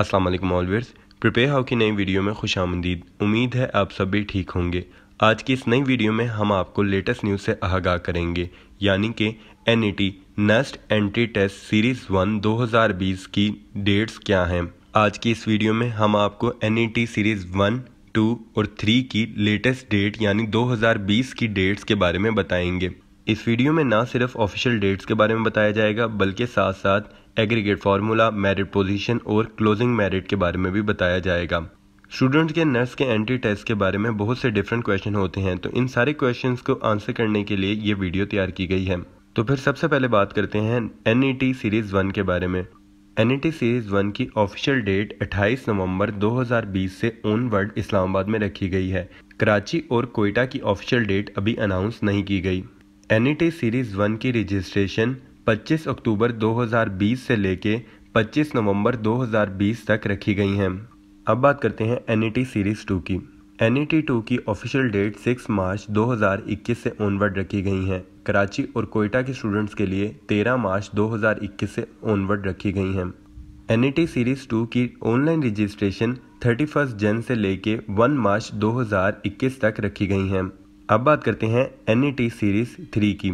अस्सलाम वालेकुम ऑलवेयर्स prepare how की नई वीडियो में खुश आमदीद उम्मीद है आप सब भी ठीक होंगे आज की इस नई वीडियो में हम आपको लेटेस्ट न्यूज़ से आगाह करेंगे यानी कि N E T nest entry test series one 2020 की डेट्स क्या हैं आज की इस वीडियो में हम आपको N E T series one two और थ्री की लेटेस्ट डेट यानी 2020 की डेट्स के बारे में बताएंगे इस वीडियो में ना सिर्फ ऑफिशियल डेट्स के बारे में बताया जाएगा बल्कि साथ साथ एग्रीगेट फार्मूला मेरिट पोजीशन और क्लोजिंग मेरिट के बारे में भी बताया जाएगा स्टूडेंट्स के नर्स के एंट्री टेस्ट के बारे में बहुत से डिफरेंट क्वेश्चन होते हैं तो इन सारे क्वेश्चन को आंसर करने के लिए ये वीडियो तैयार की गई है तो फिर सबसे पहले बात करते हैं एन सीरीज़ वन के बारे में एन सीरीज़ वन की ऑफिशियल डेट 28 नवंबर 2020 से ऑनवर्ड इस्लामाबाद में रखी गई है कराची और कोयटा की ऑफिशियल डेट अभी अनाउंस नहीं की गई एन सीरीज़ वन की रजिस्ट्रेशन 25 अक्टूबर 2020 से लेके 25 नवंबर 2020 तक रखी गई हैं अब बात करते हैं एन सीरीज़ टू की एन टू e की ऑफिशियल डेट 6 मार्च 2021 से ऑनवर्ड रखी गई हैं कराची और कोयटा के स्टूडेंट्स के लिए 13 मार्च 2021 से ऑनवर्ड रखी गई हैं एन सीरीज़ टू की ऑनलाइन रजिस्ट्रेशन 31 जन से लेके 1 मार्च 2021 तक रखी गई हैं अब बात करते हैं एन सीरीज़ थ्री की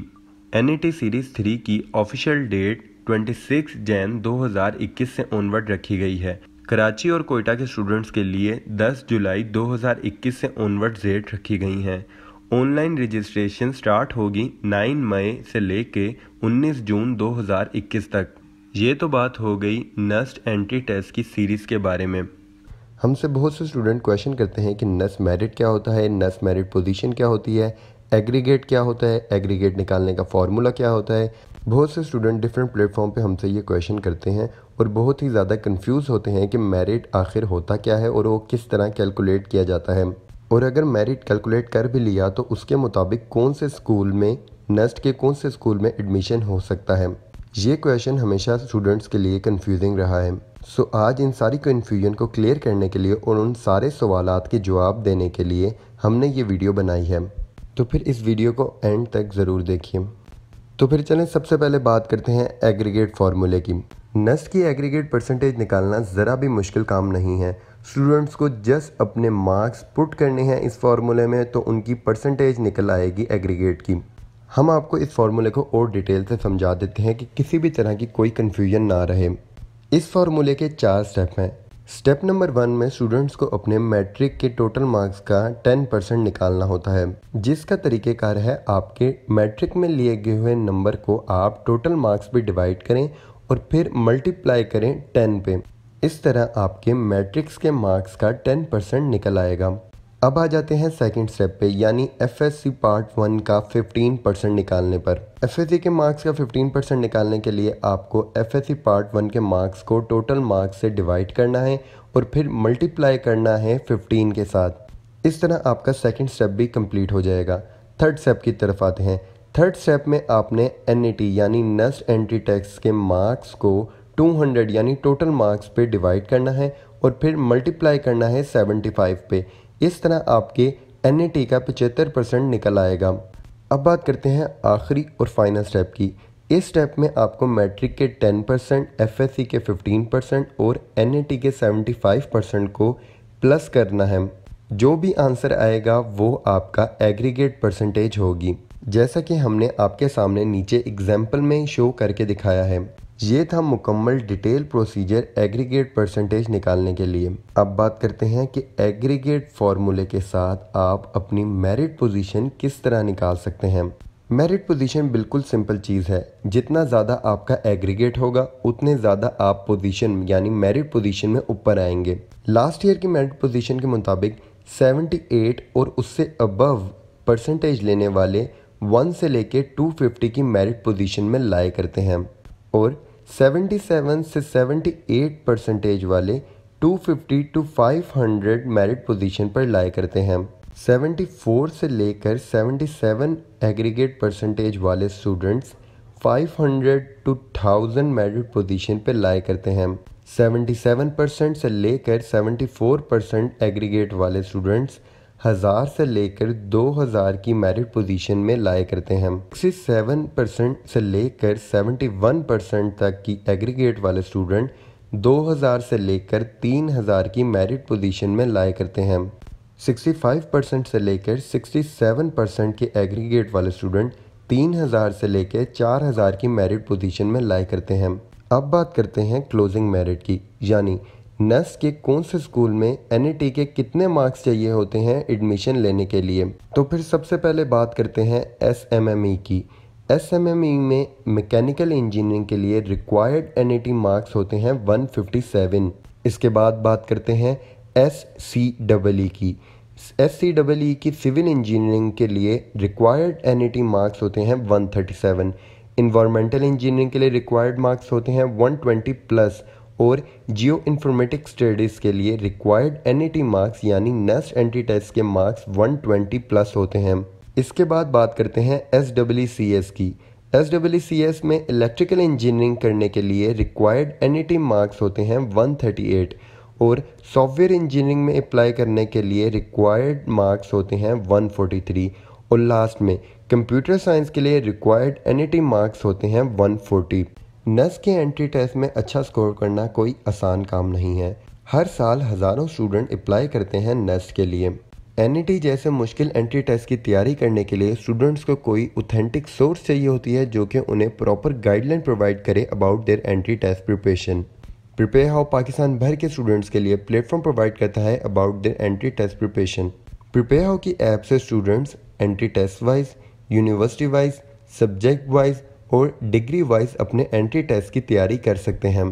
एन सीरीज़ थ्री की ऑफिशियल डेट 26 जैन 2021 से ऑनवर्ड रखी गई है कराची और कोयटा के स्टूडेंट्स के लिए 10 जुलाई 2021 से ऑनवर्ड डेट रखी गई हैं ऑनलाइन रजिस्ट्रेशन स्टार्ट होगी 9 मई से लेके 19 जून 2021 तक ये तो बात हो गई नस्ट एंट्री टेस्ट की सीरीज़ के बारे में हमसे बहुत से स्टूडेंट क्वेश्चन करते हैं कि नस मेरिट क्या होता है नस मेरिट पोजीशन क्या होती है एग्रीगेट क्या होता है एग्रीगेट निकालने का फार्मूला क्या होता है बहुत से स्टूडेंट डिफरेंट प्लेटफॉर्म पे हमसे ये क्वेश्चन करते हैं और बहुत ही ज़्यादा कंफ्यूज होते हैं कि मेरिट आखिर होता क्या है और वो किस तरह कैलकुलेट किया जाता है और अगर मेरिट कैलकुलेट कर भी लिया तो उसके मुताबिक कौन से स्कूल में नेस्ट के कौन से स्कूल में एडमिशन हो सकता है ये क्वेश्चन हमेशा स्टूडेंट्स के लिए कन्फ्यूजिंग रहा है सो so, आज इन सारी कन्फ्यूजन को क्लियर करने के लिए और उन सारे सवाल के जवाब देने के लिए हमने ये वीडियो बनाई है तो फिर इस वीडियो को एंड तक ज़रूर देखिए तो फिर चलें सबसे पहले बात करते हैं एग्रीगेट फार्मूले की नस की एग्रीगेट परसेंटेज निकालना ज़रा भी मुश्किल काम नहीं है स्टूडेंट्स को जस्ट अपने मार्क्स पुट करने हैं इस फार्मूले में तो उनकी परसेंटेज निकल आएगी एग्रीगेट की हम आपको इस फार्मूले को और डिटेल से समझा देते हैं कि किसी भी तरह की कोई कन्फ्यूजन ना रहे इस फार्मूले के चार स्टेप हैं स्टेप नंबर वन में स्टूडेंट्स को अपने मैट्रिक के टोटल मार्क्स का 10 परसेंट निकालना होता है जिसका तरीक़ेकार है आपके मैट्रिक में लिए गए हुए नंबर को आप टोटल मार्क्स पे डिवाइड करें और फिर मल्टीप्लाई करें 10 पे इस तरह आपके मैट्रिक्स के मार्क्स का 10 परसेंट निकल आएगा अब आ जाते हैं सेकंड स्टेप पे यानी एफ पार्ट वन का 15 परसेंट निकालने पर एफ के मार्क्स का 15 परसेंट निकालने के लिए आपको एफ पार्ट वन के मार्क्स को टोटल मार्क्स से डिवाइड करना है और फिर मल्टीप्लाई करना है 15 के साथ इस तरह आपका सेकंड स्टेप भी कंप्लीट हो जाएगा थर्ड स्टेप की तरफ आते हैं थर्ड स्टेप में आपने एन यानी नस्ट एंट्री टैक्स के मार्क्स को टू यानी टोटल मार्क्स पे डिवाइड करना है और फिर मल्टीप्लाई करना है सेवेंटी पे इस तरह आपके एन का पचहत्तर परसेंट निकल आएगा अब बात करते हैं आखिरी और फाइनल स्टेप की इस स्टेप में आपको मैट्रिक के 10 परसेंट एफ के 15 परसेंट और एन के 75 परसेंट को प्लस करना है जो भी आंसर आएगा वो आपका एग्रीगेट परसेंटेज होगी जैसा कि हमने आपके सामने नीचे एग्जाम्पल में शो करके दिखाया है ये था मुकम्मल डिटेल प्रोसीजर एग्रीगेट परसेंटेज निकालने के लिए अब बात करते हैं कि एग्रीगेट फार्मूले के साथ आप अपनी मेरिट पोजीशन किस तरह निकाल सकते हैं मेरिट पोजीशन बिल्कुल सिंपल चीज़ है जितना ज़्यादा आपका एग्रीगेट होगा उतने ज़्यादा आप पोजीशन यानी मेरिट पोजीशन में ऊपर आएंगे लास्ट ईयर की मेरिट पोजीशन के मुताबिक 78 और उससे अबव परसेंटेज लेने वाले 1 से लेकर 250 की मेरिट पोजीशन में लाए करते हैं और 77 से 78 परसेंटेज वाले 250 टू 500 मेरिट पोजीशन पर लाए करते हैं 74 से लेकर 77 एग्रीगेट परसेंटेज वाले स्टूडेंट्स 500 टू 1000 मेरिट पोजीशन पर लाए करते हैं 77 परसेंट से लेकर 74 परसेंट एग्रीगेट वाले स्टूडेंट्स हज़ार से लेकर दो हज़ार की मेरिट पोजीशन में लाए करते हैं सिक्सटी सेवन परसेंट से लेकर सेवेंटी वन परसेंट तक की एग्रीगेट वाले स्टूडेंट दो हज़ार से लेकर तीन हज़ार की मेरिट पोजीशन में लाए करते हैं सिक्सटी फाइव परसेंट से लेकर सिक्सटी सेवन परसेंट के एग्रीगेट वाले स्टूडेंट तीन हज़ार से लेकर चार हज़ार की मेरिट पोजीशन में लाए करते हैं अब बात करते हैं क्लोजिंग मेरिट की यानी नस के कौन से स्कूल में एन e के कितने मार्क्स चाहिए होते हैं एडमिशन लेने के लिए तो फिर सबसे पहले बात करते हैं एस e की एस e में मैकेनिकल इंजीनियरिंग के लिए रिक्वायर्ड एन मार्क्स होते हैं 157 इसके बाद बात करते हैं एस सी ई की एस सी ई की सिविल इंजीनियरिंग के लिए रिक्वायर्ड एन मार्क्स होते हैं 137 इन्वायरमेंटल इंजीनियरिंग के लिए रिक्वायर्ड मार्क्स होते हैं 120 प्लस और जियो इन्फॉर्मेटिक स्टडीज़ के लिए रिक्वायर्ड एन मार्क्स यानी नेस्ट एंट्री टेस्ट के मार्क्स 120 प्लस होते हैं इसके बाद बात करते हैं एस की एस में इलेक्ट्रिकल इंजीनियरिंग करने के लिए रिक्वायर्ड एन मार्क्स होते हैं 138 और सॉफ्टवेयर इंजीनियरिंग में अप्लाई करने के लिए रिक्वायर्ड मार्क्स होते हैं वन और लास्ट में कंप्यूटर साइंस के लिए रिक्वायर्ड एन मार्क्स होते हैं वन नस के एंट्री टेस्ट में अच्छा स्कोर करना कोई आसान काम नहीं है हर साल हज़ारों स्टूडेंट अप्लाई करते हैं नस के लिए एन e जैसे मुश्किल एंट्री टेस्ट की तैयारी करने के लिए स्टूडेंट्स को कोई ओथेंटिक सोर्स चाहिए होती है जो कि उन्हें प्रॉपर गाइडलाइन प्रोवाइड करे about their entry test preparation prepare how Pakistan भर के स्टूडेंट्स के लिए प्लेटफॉर्म प्रोवाइड करता है about their entry test preparation prepare how की ऐप से students entry test wise university wise subject wise और डिग्री वाइज अपने एंट्री टेस्ट की तैयारी कर सकते हैं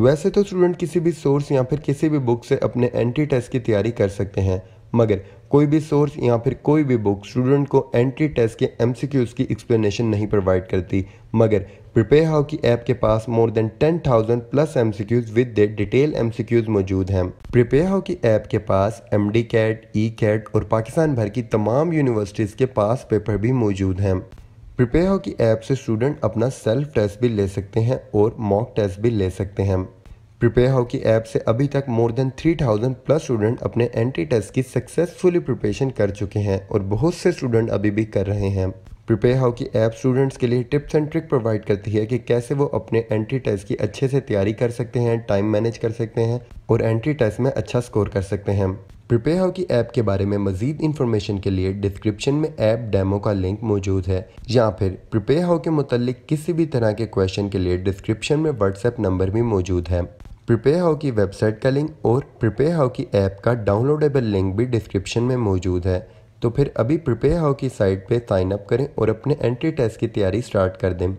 वैसे तो स्टूडेंट किसी भी सोर्स या फिर किसी भी बुक से अपने एंट्री टेस्ट की तैयारी कर सकते हैं मगर कोई भी सोर्स या फिर कोई भी बुक स्टूडेंट को एंट्री टेस्ट के एम की एक्सप्लेनेशन नहीं प्रोवाइड करती मगर प्रिपेयर हाउ की ऐप के पास more than 10,000 plus M with detail M मौजूद हैं प्रिपेयर हाउ की ऐप के पास M D cat E cat और पाकिस्तान भर की तमाम यूनिवर्सिटीज़ के पास पेपर भी मौजूद हैं प्रिपेयर हो की ऐप से स्टूडेंट अपना सेल्फ टेस्ट भी ले सकते हैं और मॉक टेस्ट भी ले सकते हैं प्रिपेयर हो की ऐप से अभी तक मोर देन 3000 प्लस स्टूडेंट अपने एंट्री टेस्ट की सक्सेसफुली प्रिपरेशन कर चुके हैं और बहुत से स्टूडेंट अभी भी कर रहे हैं प्रिपेयर हाउ की ऐप स्टूडेंट्स के लिए टिप्स एंड ट्रिक प्रोवाइड करती है कि कैसे वो अपने एंट्री टेस्ट की अच्छे से तैयारी कर सकते हैं टाइम मैनेज कर सकते हैं और एंट्री टेस्ट में अच्छा स्कोर कर सकते हैं प्रिपेयर हाउ की ऐप के बारे में मजीद इन्फॉर्मेशन के लिए डिस्क्रिप्शन में ऐप डेमो का लिंक मौजूद है या फिर प्रिपेयर हाउ के मतलब किसी भी तरह के क्वेश्चन के लिए डिस्क्रिप्शन में व्हाट्सएप नंबर भी मौजूद है प्रिपेयर हाउ की वेबसाइट का लिंक और प्रिपेयर हाउ की ऐप का डाउनलोडेबल लिंक भी डिस्क्रिप्शन में मौजूद है तो फिर अभी प्रिपेयर हाउ की साइट पर साइन अप करें और अपने एंट्री टेस्ट की तैयारी स्टार्ट कर दें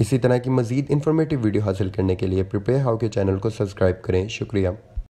इसी तरह की मजीद इन्फॉर्मेटिव वीडियो हासिल करने के लिए प्रिपेयर हाउ के चैनल को सब्सक्राइब करें शुक्रिया